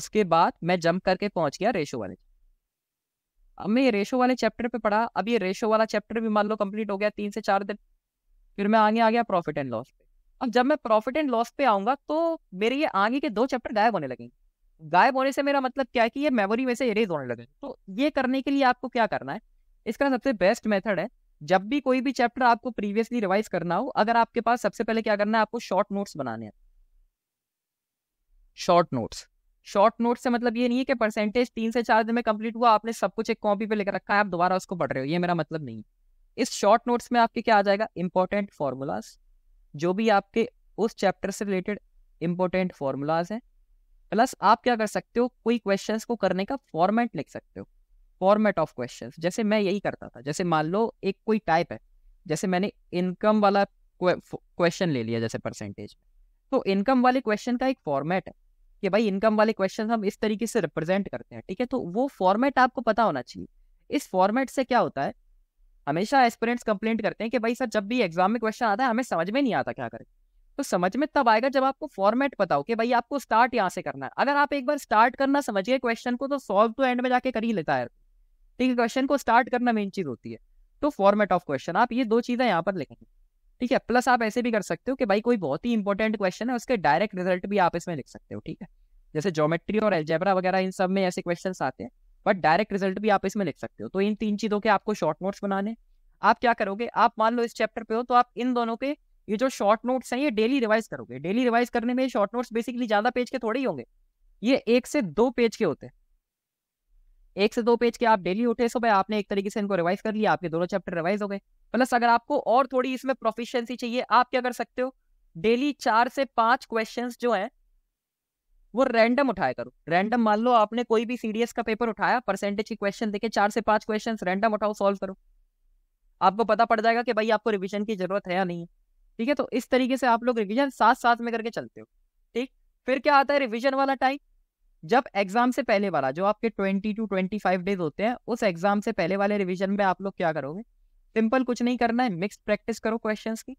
उसके बाद मैं जंप करके पहुंच गया रेशो वाले अब मैं ये रेशो वाले चैप्टर पे पढ़ा अब ये रेशो वाला चैप्टर भी मान लो कंप्लीट हो गया तीन से चार दिन फिर मैं आगे आ गया प्रॉफिट एंड लॉस पे अब जब मैं प्रॉफिट एंड लॉस पे आऊंगा तो मेरे ये आगे के दो चैप्टर गायब होने लगेंगे गायब होने से मेरा मतलब क्या है कि ये मेमोरी में से इरेज होने लगे तो ये करने के लिए आपको क्या करना है इसका सबसे बेस्ट मेथड है जब भी कोई भी चैप्टर आपको प्रीवियसली रिवाइज करना हो अगर आपके पास सबसे पहले क्या करना है आपको शॉर्ट नोट्स बनाने हैं शॉर्ट नोट्स शॉर्ट नोट से मतलब ये नहीं है कि परसेंटेज तीन से चार दिन में कंप्लीट हुआ आपने सब कुछ एक कॉपी पे लेकर रखा है आप दोबारा उसको पढ़ रहे हो ये मेरा मतलब नहीं इस शॉर्ट नोट्स में आपके क्या आ जाएगा इंपॉर्टेंट फॉर्मूलाज जो भी आपके उस चैप्टर से रिलेटेड इंपॉर्टेंट फॉर्मूलाज हैं प्लस आप क्या कर सकते हो कोई क्वेश्चन को करने का फॉर्मेट लिख सकते हो फॉर्मेट ऑफ क्वेश्चन जैसे मैं यही करता था जैसे मान लो एक कोई टाइप है जैसे मैंने इनकम वाला क्वेश्चन ले लिया जैसे परसेंटेज तो इनकम वाले क्वेश्चन का एक फॉर्मेट है कि भाई इनकम वाले क्वेश्चन हम इस तरीके से रिप्रेजेंट करते हैं ठीक है तो वो फॉर्मेट आपको पता होना चाहिए इस फॉर्मेट से क्या होता है हमेशा एस्पिरेंट्स कंप्लेंट करते हैं कि भाई सर जब भी एग्जाम में क्वेश्चन आता है हमें समझ में नहीं आता क्या करें तो समझ में तब आएगा जब आपको फॉर्मेट पता हो कि भाई आपको स्टार्ट यहाँ से करना है अगर आप एक बार स्टार्ट करना समझिए क्वेश्चन को तो सॉल्व तो एंड में जाके कर ही लेता है ठीक है क्वेश्चन को स्टार्ट करना मेन चीज होती है तो फॉर्मेट ऑफ क्वेश्चन आप ये दो चीजें यहाँ पर लिखेंगे ठीक है प्लस आप ऐसे भी कर सकते हो कि भाई कोई बहुत ही इंपॉर्टेंट क्वेश्चन है उसके डायरेक्ट रिजल्ट भी आप इसमें लिख सकते हो ठीक है जैसे ज्योमेट्री और एल्जेब्रा वगैरह इन सब में ऐसे क्वेश्चन आते हैं बट डायरेक्ट रिजल्ट भी आप इसमें लिख सकते हो तो इन तीन चीजों के आपको शॉर्ट नोट्स बनाने आप क्या करोगे आप मान लो इस चैप्टर पे हो तो आप इन दोनों के ये जो शॉर्ट नोट्स हैं ये डेली रिवाइज करोगे डेली रिवाइज करने में शॉर्ट नोट्स बेसिकली ज्यादा पेज के थोड़े ही होंगे ये एक से दो पेज के होते हैं एक से दो पेज के आप डेली उठे सुबह आपने एक तरीके से इनको रिवाइज कर लिया आपके दोनों चैप्टर रिवाइज हो गए प्लस अगर आपको और थोड़ी इसमें प्रोफिशियंसी चाहिए आप क्या कर सकते हो डेली चार से पांच क्वेश्चन जो है वो रैंडम उठाया करो रैंडम मान लो आपने कोई भी सीडीएस का पेपर उठाया परसेंटेज की क्वेश्चन देखे चार से पांच क्वेश्चन रैंडम उठाओ सॉल्व करो आपको पता पड़ जाएगा कि भाई आपको रिविजन की जरूरत है या नहीं है ठीक है तो इस तरीके से आप लोग रिविजन साथ साथ में करके चलते हो ठीक फिर क्या आता है रिविजन वाला टाइम जब एग्जाम से पहले वाला जो आपके twenty two twenty five days होते हैं उस एग्जाम से पहले वाले रिविजन में आप लोग क्या करोगे सिंपल कुछ नहीं करना है मिक्स प्रैक्टिस करो क्वेश्चंस की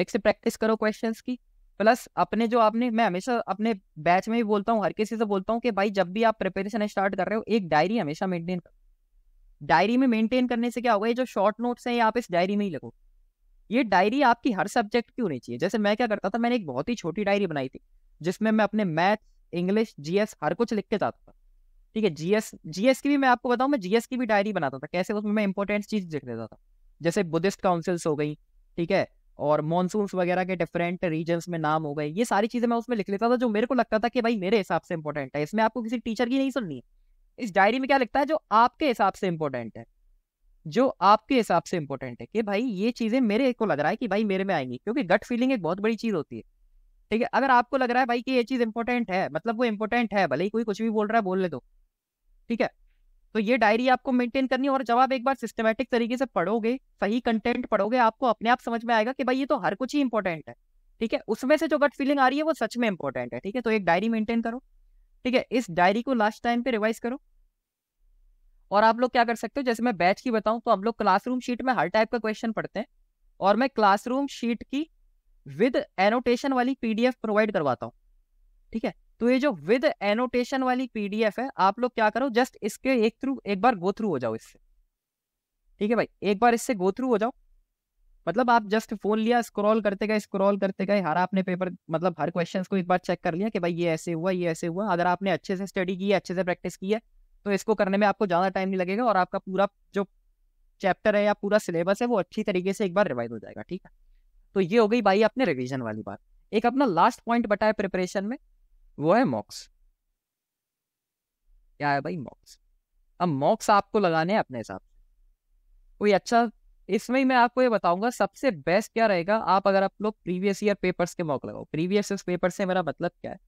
मिक्स प्रैक्टिस करो क्वेश्चंस की प्लस अपने जो आपने मैं हमेशा अपने बैच में भी बोलता हूँ हर किसी से बोलता हूँ कि भाई जब भी आप प्रिपरेशन स्टार्ट कर रहे हो एक डायरी हमेशा मेंटेन करो डायरी में मेंटेन करने से क्या होगा ये जो शॉर्ट नोट्स हैं ये आप इस डायरी में ही लगोगे ये डायरी आपकी हर सब्जेक्ट की होनी चाहिए जैसे मैं क्या करता था मैंने एक बहुत ही छोटी डायरी बनाई थी जिसमें मैं अपने मैथ इंग्लिश जीएस हर कुछ लिख के जाता था ठीक है जीएस जीएस की भी मैं आपको बताऊं मैं जीएस की भी डायरी बनाता था कैसे उसमें मैं इंपॉर्टेंट चीज लिख देता था जैसे बुद्धिस्ट काउंसिल्स हो गई ठीक है और मानसून वगैरह के डिफरेंट रीजन में नाम हो गए ये सारी चीजें मैं उसमें लिख लेता था जो मेरे को लगता था कि भाई मेरे हिसाब से इंपॉर्टेंट है इसमें आपको किसी टीचर की नहीं सुननी है इस डायरी में क्या लिखता है जो आपके हिसाब से इंपॉर्टेंट है जो आपके हिसाब से इंपॉर्टेंट है कि भाई ये चीजें मेरे को लग रहा है कि भाई मेरे में आएंगी क्योंकि गट फीलिंग एक बहुत बड़ी चीज होती है ठीक है अगर आपको लग रहा है भाई कि ये चीज इंपॉर्टेंट है मतलब वो इंपॉर्टेंट है भले ही कोई कुछ भी बोल रहा है बोलने दो ठीक है तो ये डायरी आपको मेंटेन करनी है और जब आप एक बार सिस्टमेटिक तरीके से पढ़ोगे सही कंटेंट पढ़ोगे आपको अपने आप समझ में आएगा कि भाई ये तो हर कुछ ही इंपॉर्टेंट है ठीक है उसमें से जो गट फीलिंग आ रही है वो सच में इंपॉर्टेंट है ठीक है तो एक डायरी मेंटेन करो ठीक है इस डायरी को लास्ट टाइम पे रिवाइज करो और आप लोग क्या कर सकते हो जैसे मैं बैच की बताऊं तो हम लोग क्लासरूम शीट में हर टाइप का क्वेश्चन पढ़ते हैं और मैं क्लासरूम शीट की विद एनोटेशन वाली पीडीएफ प्रोवाइड करवाता हूँ ठीक है तो ये जो विद एनोटेशन वाली पीडीएफ है आप लोग क्या करो जस्ट इसके एक थ्रू एक बार गो थ्रू हो जाओ इससे ठीक है भाई एक बार इससे गो थ्रू हो जाओ मतलब आप जस्ट फोन लिया स्क्रॉल करते गए स्क्रॉल करते गए हर आपने पेपर मतलब हर क्वेश्चन को एक बार चेक कर लिया कि भाई ये ऐसे हुआ ये ऐसे हुआ अगर आपने अच्छे से स्टडी की है अच्छे से प्रैक्टिस की है तो इसको करने में आपको ज़्यादा टाइम नहीं लगेगा और आपका पूरा जो चैप्टर है या पूरा सिलेबस है वो अच्छी तरीके से एक बार रिवाइज हो जाएगा ठीक है तो ये हो गई भाई अपने रिविजन वाली बात एक अपना लास्ट पॉइंट बताया प्रिपरेशन में वो है मॉक्स क्या है भाई मॉक्स अब मॉक्स आपको लगाने हैं अपने हिसाब से कोई अच्छा इसमें ही मैं आपको ये बताऊंगा सबसे बेस्ट क्या रहेगा आप अगर आप लोग प्रीवियस ईयर पेपर्स के मॉक लगाओ प्रीवियस पेपर से मेरा मतलब क्या है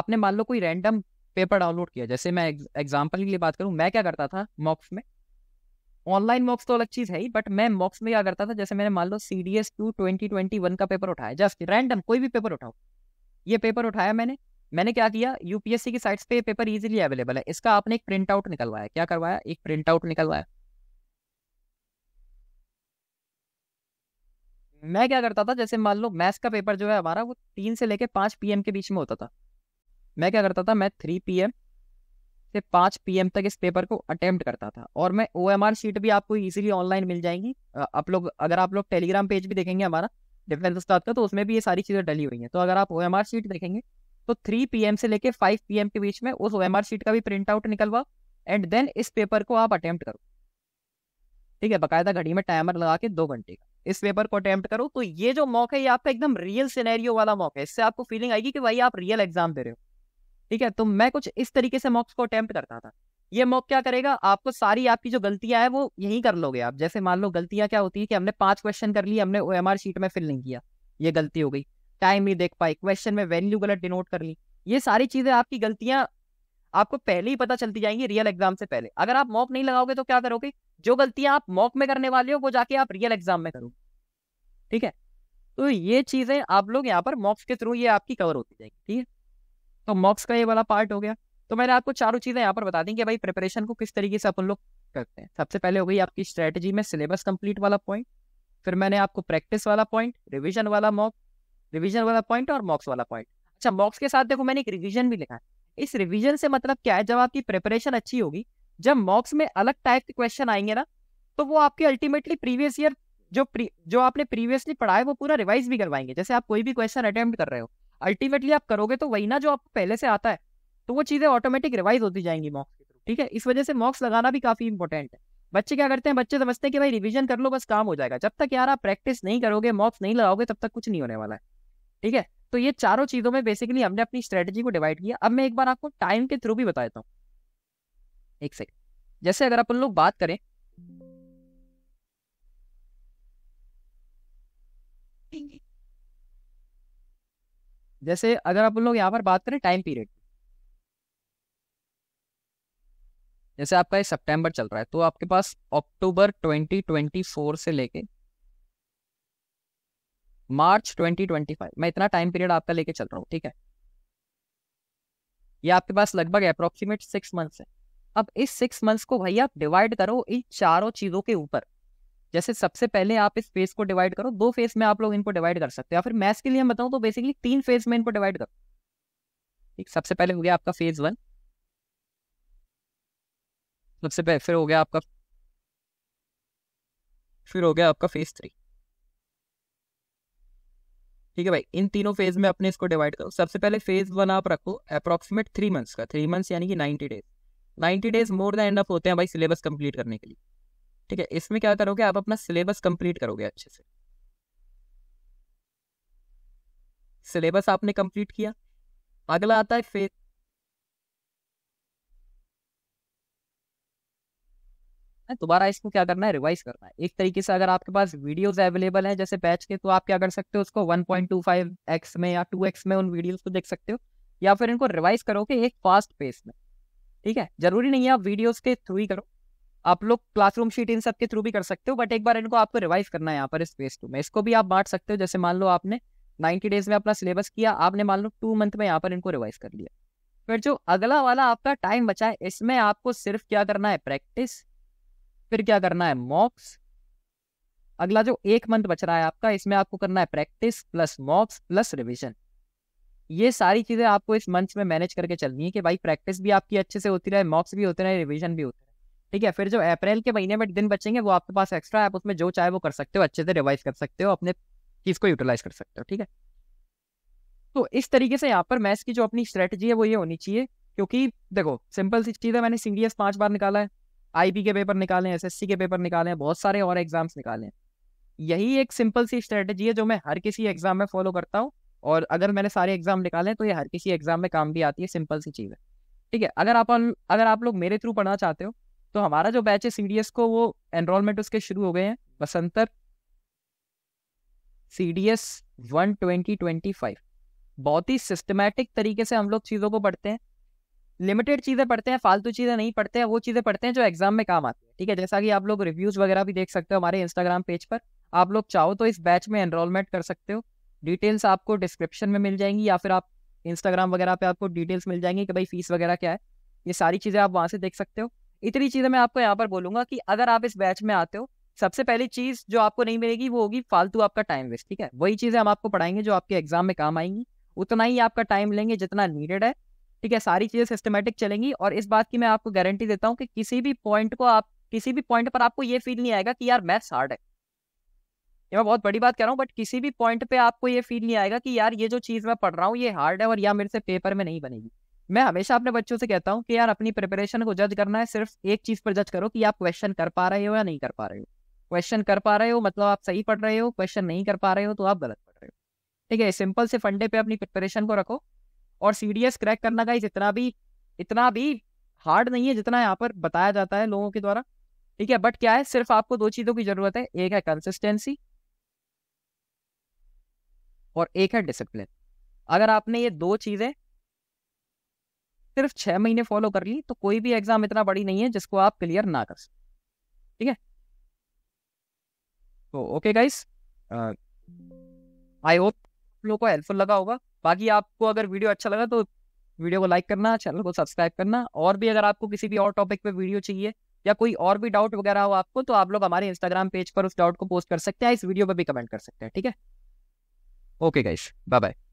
आपने मान लो कोई रैंडम पेपर डाउनलोड किया जैसे मैं एग्जाम्पल के लिए बात करूँ मैं क्या करता था मॉक्स में ऑनलाइन मॉक्स तो अलग चीज है ही बट मैं मॉक्स में क्या करता था जैसे मैंने मान लो C D S two twenty twenty one का पेपर उठाया जस्ट रैंडम कोई भी पेपर उठाओ ये पेपर उठाया मैंने मैंने क्या किया यूपीएससी की साइट्स पे पेपर इजीली अवेलेबल है इसका आपने एक प्रिंट आउट निकलवाया क्या करवाया एक प्रिंट आउट निकलवाया मैं क्या करता था जैसे मान लो मैथ्स का पेपर जो है हमारा वो तीन से लेकर पांच पीएम के बीच में होता था मैं क्या करता था मैं थ्री पी एम से पाँच पी तक इस पेपर को अटेम्प्ट करता था और मैं ओ शीट भी आपको ईजिली ऑनलाइन मिल जाएंगी आप लोग अगर आप लोग टेलीग्राम पेज भी देखेंगे हमारा डिफेंस स्टाफ का तो उसमें भी ये सारी चीज़ें डली हुई हैं तो अगर आप ओ शीट देखेंगे तो थ्री पी से लेके फाइव पी के बीच में उस ओ शीट का भी प्रिंट आउट निकलवा एंड देन इस पेपर को आप अटैम्प्ट करो ठीक है बकायदा घड़ी में टाइमर लगा के दो घंटे का इस पेपर को अटैम्प्ट करो तो ये जो मौका है ये आपका एकदम रियल सिनेरियो वाला मौका है इससे आपको फीलिंग आएगी कि भाई आप रियल एग्जाम दे रहे हो ठीक है तो मैं कुछ इस तरीके से मॉक्स को अटेम्प्ट करता था ये मॉक क्या करेगा आपको सारी आपकी जो गलतियां हैं वो यही कर लोगे आप जैसे मान लो गलतियां क्या होती है कि हमने पांच क्वेश्चन कर लिए हमने ओ शीट में फिल नहीं किया ये गलती हो गई टाइम नहीं देख पाई क्वेश्चन में वैल्यू गलत डिनोट कर ली ये सारी चीजें आपकी गलतियां आपको पहले ही पता चलती जाएंगी रियल एग्जाम से पहले अगर आप मॉक नहीं लगाओगे तो क्या करोगे जो गलतियां आप मॉक में करने वाले हो वो जाके आप रियल एग्जाम में करोगे ठीक है तो ये चीजें आप लोग यहाँ पर मॉक्स के थ्रू ये आपकी कवर होती जाएगी ठीक है तो मॉक्स का ये वाला पार्ट हो गया तो मैंने आपको चारों चीज़ें यहाँ पर बता दी कि भाई प्रिपरेशन को किस तरीके से अपन लोग करते हैं सबसे पहले हो गई आपकी स्ट्रैटेजी में सिलेबस कंप्लीट वाला पॉइंट फिर मैंने आपको प्रैक्टिस वाला पॉइंट रिविजन वाला मॉक रिविजन वाला पॉइंट और मॉक्स वाला पॉइंट अच्छा मॉक्स के साथ देखो मैंने एक रिविजन भी लिखा है इस रिविजन से मतलब क्या है जब आपकी प्रिपरेशन अच्छी होगी जब मॉक्स में अलग टाइप के क्वेश्चन आएंगे ना तो वो आपके अल्टीमेटली प्रीवियस ईयर जो प्री, जो आपने प्रीवियसली पढ़ा है वो पूरा रिवाइज भी करवाएंगे जैसे आप कोई भी क्वेश्चन अटेम्प्ट कर रहे हो अल्टीमेटली आप करोगे तो वही ना जो आपको पहले से आता है तो वो चीज़ें ऑटोमेटिक रिवाइज होती जाएंगी मॉक्स के थ्रू ठीक है इस वजह से मॉक्स लगाना भी काफ़ी इंपॉर्टेंट है बच्चे क्या करते हैं बच्चे समझते हैं कि भाई रिविजन कर लो बस काम हो जाएगा जब तक यार आप प्रैक्टिस नहीं करोगे मॉक्स नहीं लगाओगे तब तक कुछ नहीं होने वाला है ठीक है तो ये चारों चीज़ों में बेसिकली हमने अपनी स्ट्रेटेजी को डिवाइड किया अब मैं एक बार आपको टाइम के थ्रू भी बता देता हूँ एक सेकेंड जैसे अगर अपन लोग बात करें जैसे अगर आप लोग यहाँ पर बात करें टाइम पीरियड जैसे आपका ये सितंबर चल रहा है तो आपके पास अक्टूबर 2024 से लेके मार्च 2025 मैं इतना टाइम पीरियड आपका लेके चल रहा हूँ ठीक है ये आपके पास लगभग अप्रोक्सीमेट सिक्स मंथ्स है अब इस सिक्स मंथ्स को भाई आप डिवाइड करो इन चारों चीजों के ऊपर जैसे सबसे पहले आप इस फेज को डिवाइड करो दो फेज में आप लोग इनको डिवाइड कर सकते हो या फिर मैथ्स के लिए हम बताऊँ तो बेसिकली तीन फेज में इनको डिवाइड करो ठीक सबसे पहले हो गया आपका फेज वन सबसे पहले फिर हो गया आपका फिर हो गया आपका फेज थ्री ठीक है भाई इन तीनों फेज में अपने इसको डिवाइड करो सबसे पहले फेज वन आप रखो अप्रोक्सीमेट थ्री मंथ्स का थ्री मंथ्स यानी कि ninety days ninety days more than end up होते हैं भाई सिलेबस कंप्लीट करने के लिए ठीक है इसमें क्या करोगे आप अपना सिलेबस कंप्लीट करोगे अच्छे से सिलेबस आपने कंप्लीट किया अगला आता है फेज दोबारा इसको क्या करना है रिवाइज करना है एक तरीके से अगर आपके पास वीडियोस अवेलेबल हैं जैसे बैच के तो आप क्या कर सकते हो उसको 1.25x में या 2x में उन वीडियोस को देख सकते हो या फिर इनको रिवाइज करोगे एक फास्ट पेस में ठीक है जरूरी नहीं है आप वीडियोस के थ्रू ही करो आप लोग क्लासरूम शीट इन सब के थ्रू भी कर सकते हो बट एक बार इनको आपको रिवाइज करना है यहाँ पर इस फेज टू में इसको भी आप बांट सकते हो जैसे मान लो आपने नाइन्टी डेज में अपना सिलेबस किया आपने मान लो टू मंथ में यहाँ पर इनको रिवाइज कर लिया फिर जो अगला वाला आपका टाइम बचा है इसमें आपको सिर्फ क्या करना है प्रैक्टिस फिर क्या करना है मॉक्स अगला जो एक मंथ बच रहा है आपका इसमें आपको करना है practice plus mocks plus revision ये सारी चीज़ें आपको इस मंथ में मैनेज करके चलनी है कि भाई प्रैक्टिस भी आपकी अच्छे से होती रहे मॉक्स भी होते रहे रिविजन भी होते रहे ठीक है फिर जो अप्रैल के महीने में दिन बचेंगे वो आपके पास एक्स्ट्रा आप उसमें जो चाहे वो कर सकते हो अच्छे से रिवाइज कर सकते हो अपने चीज़ को यूटिलाइज कर सकते हो ठीक है तो इस तरीके से यहाँ पर मैथ्स की जो अपनी स्ट्रेटजी है वो ये होनी चाहिए क्योंकि देखो सिंपल सी चीज़ है मैंने सी पाँच बार निकाला है आईबी के पेपर निकाले हैं एसएससी के पेपर निकाले हैं बहुत सारे और एग्जाम्स निकाले हैं यही एक सिंपल सी स्ट्रेटजी है जो मैं हर किसी एग्जाम में फॉलो करता हूँ और अगर मैंने सारे एग्जाम निकाले हैं तो ये हर किसी एग्जाम में काम भी आती है सिंपल सी चीज़ है ठीक है अगर आप अगर आप लोग मेरे थ्रू पढ़ना चाहते हो तो हमारा जो बैच है सीडीएस को वो एनरोलमेंट उसके शुरू हो गए हैं बसंतर CDS one twenty twenty five बहुत ही सिस्टमेटिक तरीके से हम लोग चीज़ों को पढ़ते हैं लिमिटेड चीज़ें पढ़ते हैं फालतू चीज़ें नहीं पढ़ते हैं वो चीज़ें पढ़ते हैं जो एग्जाम में काम आती है ठीक है जैसा कि आप लोग रिव्यूज़ वगैरह भी देख सकते हो हमारे इंस्टाग्राम पेज पर आप लोग चाहो तो इस बैच में एनरोलमेंट कर सकते हो डिटेल्स आपको डिस्क्रिप्शन में मिल जाएंगी या फिर आप इंस्टाग्राम वगैरह पे आपको डिटेल्स मिल जाएंगी कि भाई फीस वगैरह क्या है ये सारी चीज़ें आप वहाँ से देख सकते हो इतनी चीज़ें मैं आपको यहाँ पर बोलूंगा कि अगर आप इस बैच में आते हो सबसे पहली चीज़ जो आपको नहीं मिलेगी वो होगी फालतू आपका टाइम वेस्ट ठीक है वही चीज़ें हम आपको पढ़ाएंगे जो आपके एग्जाम में काम आएंगी उतना ही आपका टाइम लेंगे जितना नीडेड है ठीक है सारी चीज़ें सिस्टमेटिक चलेंगी और इस बात की मैं आपको गारंटी देता हूँ कि किसी भी पॉइंट को आप किसी भी पॉइंट पर आपको ये फील नहीं आएगा कि यार मैथ्स हार्ड है ये मैं बहुत बड़ी बात कह रहा हूँ बट किसी भी पॉइंट पे आपको ये फील नहीं आएगा कि यार ये जो चीज़ मैं पढ़ रहा हूँ ये हार्ड है और या मेरे से पेपर में नहीं बनेगी मैं हमेशा अपने बच्चों से कहता हूँ कि यार अपनी प्रिपरेशन को जज करना है सिर्फ एक चीज पर जज करो कि आप क्वेश्चन कर पा रहे हो या नहीं कर पा रहे हो क्वेश्चन कर पा रहे हो मतलब आप सही पढ़ रहे हो क्वेश्चन नहीं कर पा रहे हो तो आप गलत पढ़ रहे हो ठीक है सिंपल से फंडे पे अपनी प्रिपरेशन को रखो और सी क्रैक करना का इतना भी इतना भी हार्ड नहीं है जितना यहाँ पर बताया जाता है लोगों के द्वारा ठीक है बट क्या है सिर्फ आपको दो चीज़ों की ज़रूरत है एक है कंसिस्टेंसी और एक है डिसिप्लिन अगर आपने ये दो चीज़ें सिर्फ छह महीने फॉलो कर ली तो कोई भी एग्जाम इतना बड़ी नहीं है जिसको आप क्लियर ना कर सकते ठीक है तो ओके गाइस आई होप लोगों को हेल्पफुल लगा होगा बाकी आपको अगर वीडियो अच्छा लगा तो वीडियो को लाइक करना चैनल को सब्सक्राइब करना और भी अगर आपको किसी भी और टॉपिक पे वीडियो चाहिए या कोई और भी डाउट वगैरह हो आपको तो आप लोग हमारे इंस्टाग्राम पेज पर उस डाउट को पोस्ट कर सकते हैं इस वीडियो पर भी कमेंट कर सकते हैं ठीक है ओके गाइस बाय बाय